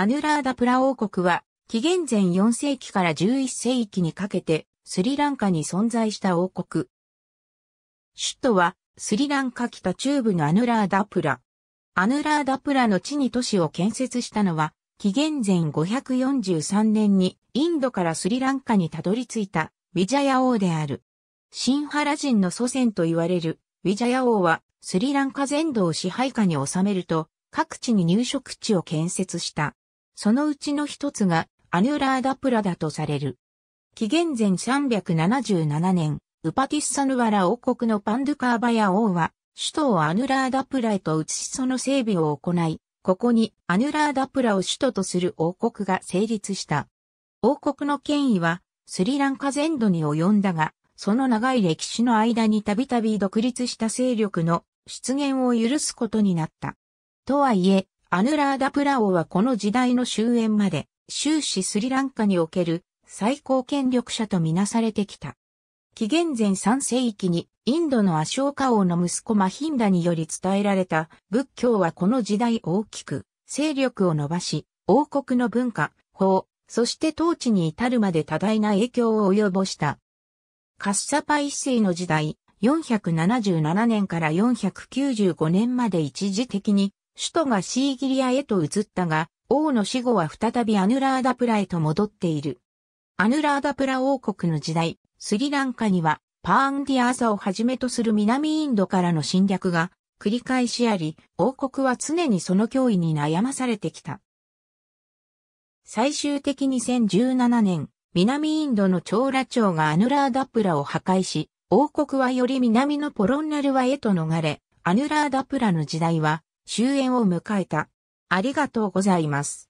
アヌラーダプラ王国は、紀元前4世紀から11世紀にかけて、スリランカに存在した王国。首都は、スリランカ北中部のアヌラーダプラ。アヌラーダプラの地に都市を建設したのは、紀元前543年にインドからスリランカにたどり着いたウィジャヤ王である。シンハラ人の祖先と言われるウィジャヤ王はスリランカ全土を支配下に収めると各地に入植地を建設した。そのうちの一つがアヌラーダプラだとされる。紀元前377年、ウパティッサヌワラ王国のパンドゥカーバヤ王は、首都をアヌラーダプラへと移しその整備を行い、ここにアヌラーダプラを首都とする王国が成立した。王国の権威はスリランカ全土に及んだが、その長い歴史の間にたびたび独立した勢力の出現を許すことになった。とはいえ、アヌラーダ・プラオはこの時代の終焉まで終始スリランカにおける最高権力者とみなされてきた。紀元前3世紀にインドのアショーカ王の息子マヒンダにより伝えられた仏教はこの時代大きく勢力を伸ばし、王国の文化、法、そして統治に至るまで多大な影響を及ぼした。カッサパ一世の時代、477年から495年まで一時的に首都がシーギリアへと移ったが、王の死後は再びアヌラーダプラへと戻っている。アヌラーダプラ王国の時代、スリランカにはパーンディアーサをはじめとする南インドからの侵略が繰り返しあり、王国は常にその脅威に悩まされてきた。最終的に2017年、南インドのチョーラ朝がアヌラーダプラを破壊し、王国はより南のポロンナルワへと逃れ、アヌラーダプラの時代は終焉を迎えた。ありがとうございます。